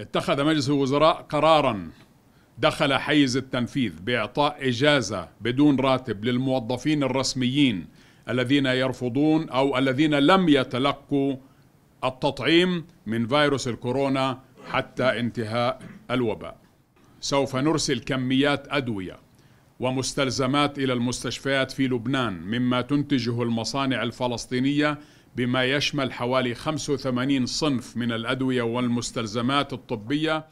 اتخذ مجلس الوزراء قرارا دخل حيز التنفيذ باعطاء اجازه بدون راتب للموظفين الرسميين الذين يرفضون او الذين لم يتلقوا التطعيم من فيروس الكورونا حتى انتهاء الوباء. سوف نرسل كميات ادويه ومستلزمات الى المستشفيات في لبنان مما تنتجه المصانع الفلسطينيه بما يشمل حوالي 85 صنف من الأدوية والمستلزمات الطبية